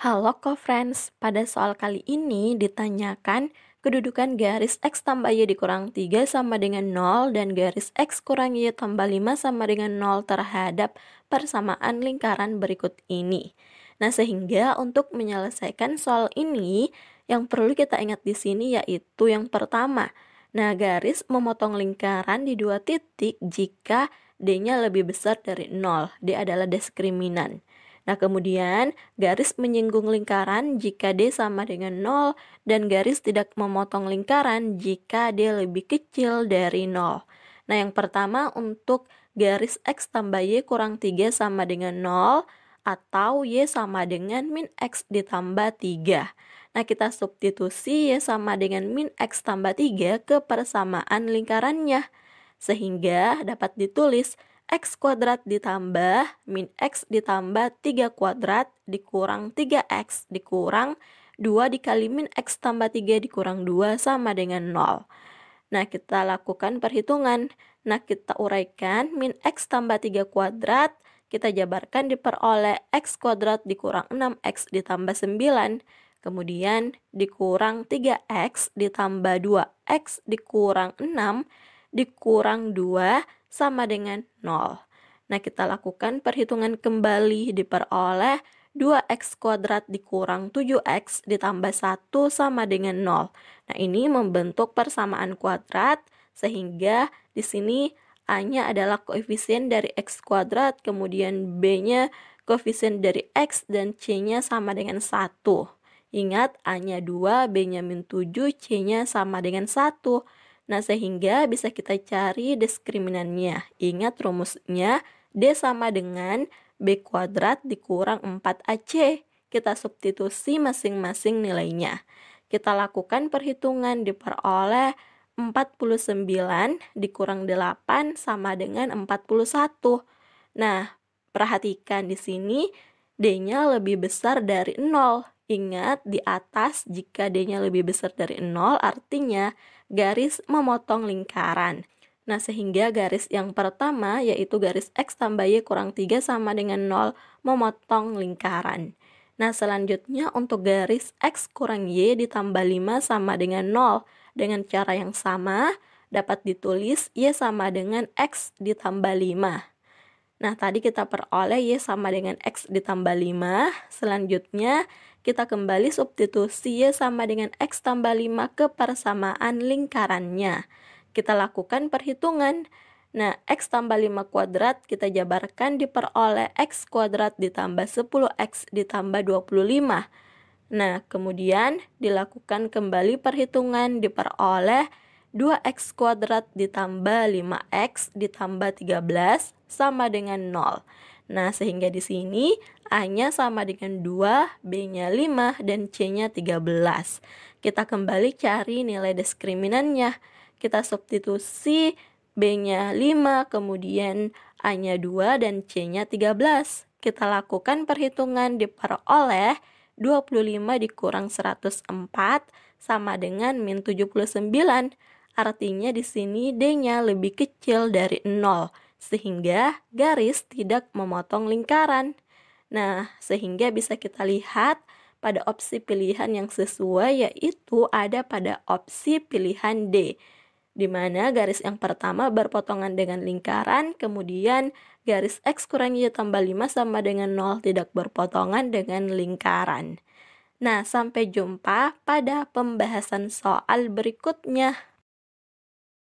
Halo co-friends, pada soal kali ini ditanyakan kedudukan garis X tambah Y dikurang 3 sama dengan 0 dan garis X kurang Y tambah 5 sama dengan 0 terhadap persamaan lingkaran berikut ini. Nah, sehingga untuk menyelesaikan soal ini, yang perlu kita ingat di sini yaitu yang pertama, nah garis memotong lingkaran di dua titik jika D-nya lebih besar dari 0. D adalah diskriminan. Nah, kemudian garis menyinggung lingkaran jika D sama dengan 0 dan garis tidak memotong lingkaran jika D lebih kecil dari 0. Nah, yang pertama untuk garis X tambah Y kurang 3 sama dengan 0 atau Y sama dengan min X ditambah 3. Nah, kita substitusi Y sama dengan min X tambah 3 ke persamaan lingkarannya. Sehingga dapat ditulis X kuadrat ditambah min X ditambah 3 kuadrat dikurang 3X dikurang 2 dikali min X tambah 3 dikurang 2 sama dengan 0. Nah, kita lakukan perhitungan. Nah, kita uraikan min X tambah 3 kuadrat kita jabarkan diperoleh X kuadrat dikurang 6X ditambah 9 kemudian dikurang 3x ditambah 2x dikurang 6 dikurang 2 sama dengan 0. Nah, kita lakukan perhitungan kembali diperoleh 2x kuadrat dikurang 7x ditambah 1 sama dengan 0. Nah, ini membentuk persamaan kuadrat sehingga di sini A-nya adalah koefisien dari x kuadrat, kemudian B-nya koefisien dari x dan C-nya sama dengan 1. Ingat, A-nya 2, B-nya min 7, C-nya sama dengan 1. Nah, sehingga bisa kita cari diskriminannya. Ingat rumusnya D sama dengan B kuadrat dikurang 4AC. Kita substitusi masing-masing nilainya. Kita lakukan perhitungan diperoleh 49 dikurang 8 sama dengan 41. Nah, perhatikan di sini D-nya lebih besar dari 0 Ingat, di atas jika D-nya lebih besar dari 0 artinya garis memotong lingkaran. Nah, sehingga garis yang pertama yaitu garis X tambah Y kurang 3 sama dengan 0 memotong lingkaran. Nah, selanjutnya untuk garis X kurang Y ditambah 5 sama dengan 0. Dengan cara yang sama, dapat ditulis Y sama dengan X ditambah 5. Nah, tadi kita peroleh Y sama dengan X ditambah 5. Selanjutnya, kita kembali substitusi Y ya sama dengan X tambah 5 ke persamaan lingkarannya. Kita lakukan perhitungan. Nah, X tambah 5 kuadrat kita jabarkan diperoleh X kuadrat ditambah 10X ditambah 25. Nah, kemudian dilakukan kembali perhitungan diperoleh 2x kuadrat ditambah 5x ditambah 13 sama dengan 0. Nah, sehingga di sini A-nya sama dengan 2, B-nya 5, dan C-nya 13. Kita kembali cari nilai diskriminannya. Kita substitusi B-nya 5, kemudian A-nya 2, dan C-nya 13. Kita lakukan perhitungan diperoleh 25 dikurang 104 sama dengan min 79. Artinya di sini D-nya lebih kecil dari 0 sehingga garis tidak memotong lingkaran. Nah, sehingga bisa kita lihat pada opsi pilihan yang sesuai yaitu ada pada opsi pilihan D di mana garis yang pertama berpotongan dengan lingkaran, kemudian garis X kurang Y tambah 5 sama dengan 0 tidak berpotongan dengan lingkaran. Nah, sampai jumpa pada pembahasan soal berikutnya.